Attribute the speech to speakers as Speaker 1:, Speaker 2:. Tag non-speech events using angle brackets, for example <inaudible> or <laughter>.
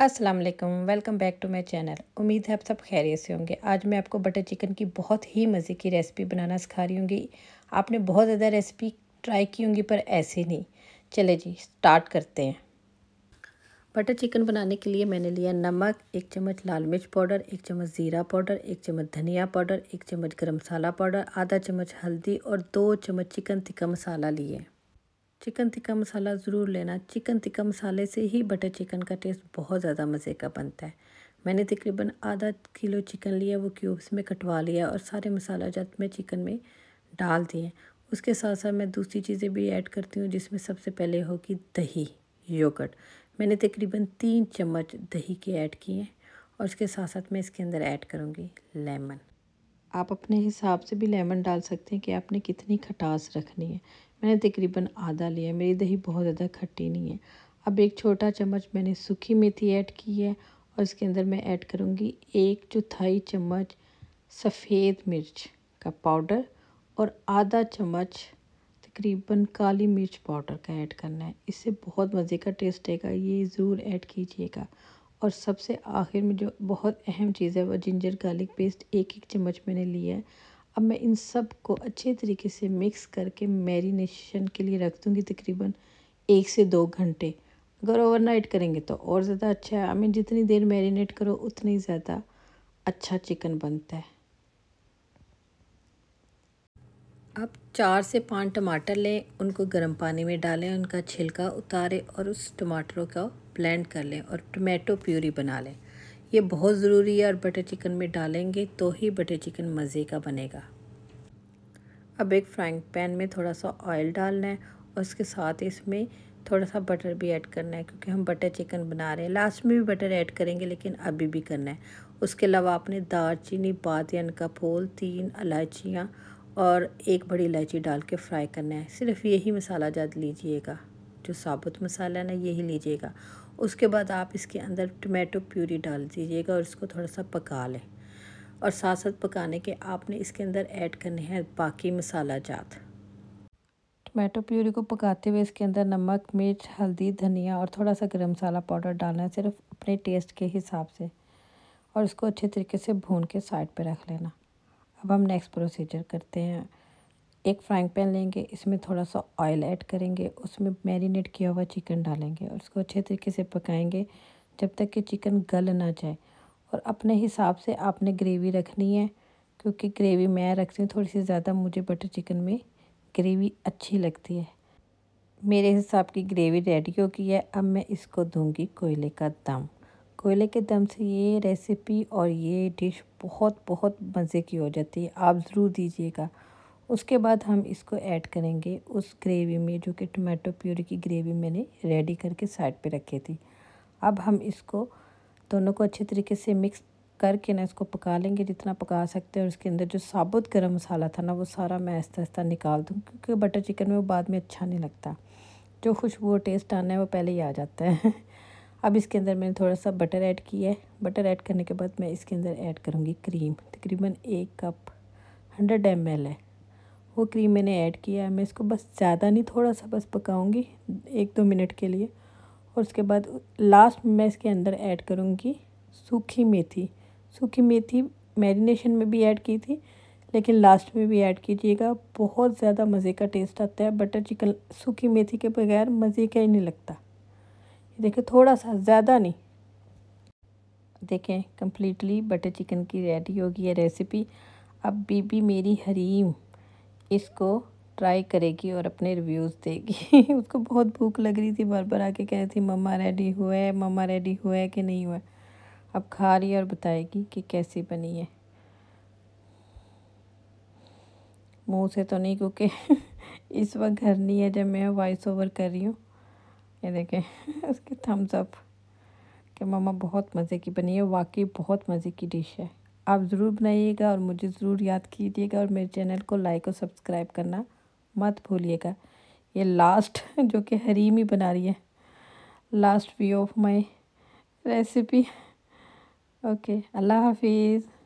Speaker 1: Aslam welcome back to my channel उम्मीद है आप सब खैरियत से होंगे आज मैं आपको बटर चिकन की बहुत ही मज़े की रेसिपी बनाना सिखा रही होंगी आपने बहुत ज़्यादा रेसिपी ट्राई की होंगी पर ऐसे नहीं चले जी स्टार्ट करते हैं बटर चिकन बनाने के लिए मैंने लिया नमक एक चम्मच लाल मिर्च पाउडर एक चम्मच ज़ीरा पाउडर एक चम्मच धनिया पाउडर एक चम्मच गर्म मसाला पाउडर आधा चम्मच हल्दी और दो चम्मच चिकन टिक्का मसाला लिए चिकन टिक्का मसाला ज़रूर लेना चिकन टिक्का मसाले से ही बटर चिकन का टेस्ट बहुत ज़्यादा मज़े का बनता है मैंने तकरीबन आधा किलो चिकन लिया वो क्यूब्स में कटवा लिया और सारे मसाला जब मैं चिकन में डाल दिए उसके साथ साथ मैं दूसरी चीज़ें भी ऐड करती हूँ जिसमें सबसे पहले होगी दही योगर्ट मैंने तकरीबन तीन चम्मच दही के ऐड किए हैं और उसके साथ साथ मैं इसके अंदर ऐड करूँगी लेमन आप अपने हिसाब से भी लेमन डाल सकते हैं कि आपने कितनी खटास रखनी है मैंने तकरीबन आधा लिया मेरी दही बहुत ज़्यादा खट्टी नहीं है अब एक छोटा चम्मच मैंने सूखी मेथी ऐड की है और इसके अंदर मैं ऐड करूँगी एक चौथाई चम्मच सफ़ेद मिर्च का पाउडर और आधा चम्मच तकरीबन काली मिर्च पाउडर का ऐड करना है इससे बहुत मज़े का टेस्ट आएगा ये ज़रूर ऐड कीजिएगा और सबसे आखिर में जो बहुत अहम चीज़ है वो जिंजर गार्लिक पेस्ट एक एक चम्मच मैंने लिया है अब मैं इन सब को अच्छे तरीके से मिक्स करके मैरिनेशन के लिए रख दूँगी तकरीबन एक से दो घंटे अगर ओवरनाइट करेंगे तो और ज़्यादा अच्छा है हमें जितनी देर मैरिनेट करो उतनी ज़्यादा अच्छा चिकन बनता है अब चार से पांच टमाटर लें उनको गर्म पानी में डालें उनका छिलका उतारें और उस टमाटरों का ब्लेंड कर लें और टमाटो प्यूरी बना लें ये बहुत ज़रूरी है और बटर चिकन में डालेंगे तो ही बटर चिकन मज़े का बनेगा अब एक फ्राइंग पैन में थोड़ा सा ऑयल डालना है और उसके साथ इसमें थोड़ा सा बटर भी ऐड करना है क्योंकि हम बटर चिकन बना रहे हैं लास्ट में भी बटर ऐड करेंगे लेकिन अभी भी करना है उसके अलावा आपने दालचीनी बादन का फूल तीन इलायचियाँ और एक बड़ी इलायची डाल के फ्राई करना है सिर्फ यही मसाला ज़्यादा लीजिएगा जो साबुत मसाला है ना यही लीजिएगा उसके बाद आप इसके अंदर टमाटो प्यूरी डाल दीजिएगा और इसको थोड़ा सा पका लें और साथ साथ पकाने के आपने इसके अंदर ऐड करने हैं बाकी मसाला जात टमाटो प्यूरी को पकाते हुए इसके अंदर नमक मिर्च हल्दी धनिया और थोड़ा सा गर्म मसाला पाउडर डालना है सिर्फ अपने टेस्ट के हिसाब से और इसको अच्छे तरीके से भून के साइड पर रख लेना अब हम नेक्स्ट प्रोसीजर करते हैं एक फ्राइंग पैन लेंगे इसमें थोड़ा सा ऑयल ऐड करेंगे उसमें मैरिनेट किया हुआ चिकन डालेंगे और उसको अच्छे तरीके से पकाएंगे जब तक कि चिकन गल ना जाए और अपने हिसाब से आपने ग्रेवी रखनी है क्योंकि ग्रेवी मैं रखती हूँ थोड़ी सी ज़्यादा मुझे बटर चिकन में ग्रेवी अच्छी लगती है मेरे हिसाब की ग्रेवी रेडी हो गई है अब मैं इसको दूँगी कोयले का दम कोयले के दम से ये रेसिपी और ये डिश बहुत बहुत मज़े की हो जाती है आप ज़रूर दीजिएगा उसके बाद हम इसको ऐड करेंगे उस ग्रेवी में जो कि टमाटो प्यूरी की ग्रेवी मैंने रेडी करके साइड पे रखी थी अब हम इसको दोनों को अच्छे तरीके से मिक्स करके ना इसको पका लेंगे जितना पका सकते हैं और उसके अंदर जो साबुत गर्म मसाला था ना वो सारा मैं आहिस्ता आहिस्ता निकाल दूँ क्योंकि बटर चिकन में वो बाद में अच्छा नहीं लगता जो खुशबू और टेस्ट आना है वो पहले ही आ जाता है <laughs> अब इसके अंदर मैंने थोड़ा सा बटर ऐड किया है बटर ऐड करने के बाद मैं इसके अंदर ऐड करूँगी क्रीम तकरीबन एक कप हंड्रेड एम है वो क्रीम मैंने ऐड किया है मैं इसको बस ज़्यादा नहीं थोड़ा सा बस पकाऊंगी एक दो मिनट के लिए और उसके बाद लास्ट में मैं इसके अंदर ऐड करूँगी सूखी मेथी सूखी मेथी मैरिनेशन में भी ऐड की थी लेकिन लास्ट में भी ऐड कीजिएगा बहुत ज़्यादा मज़े का टेस्ट आता है बटर चिकन सूखी मेथी के बगैर मज़े का ही नहीं लगता देखिए थोड़ा सा ज़्यादा नहीं देखें कम्प्लीटली बटर चिकन की रेडी होगी है रेसिपी अब बीबी मेरी हरीम इसको ट्राई करेगी और अपने रिव्यूज़ देगी <laughs> उसको बहुत भूख लग रही थी बार बार आके कह रही थी मम्मा रेडी हुआ है मम्मा रेडी हुआ है कि नहीं हुआ अब खा रही है और बताएगी कि कैसी बनी है मुँह से तो नहीं क्योंकि <laughs> इस वक्त घर नहीं है जब मैं वॉइस ओवर कर रही हूँ ये देखें उसके थम्स अप कि मम्मा बहुत मज़े की बनी है वाकई बहुत मज़े की डिश है आप ज़रूर बनाइएगा और मुझे ज़रूर याद कीजिएगा और मेरे चैनल को लाइक और सब्सक्राइब करना मत भूलिएगा ये लास्ट <laughs> जो कि हरीम ही बना रही है last view of my recipe okay अल्लाह हाफिज़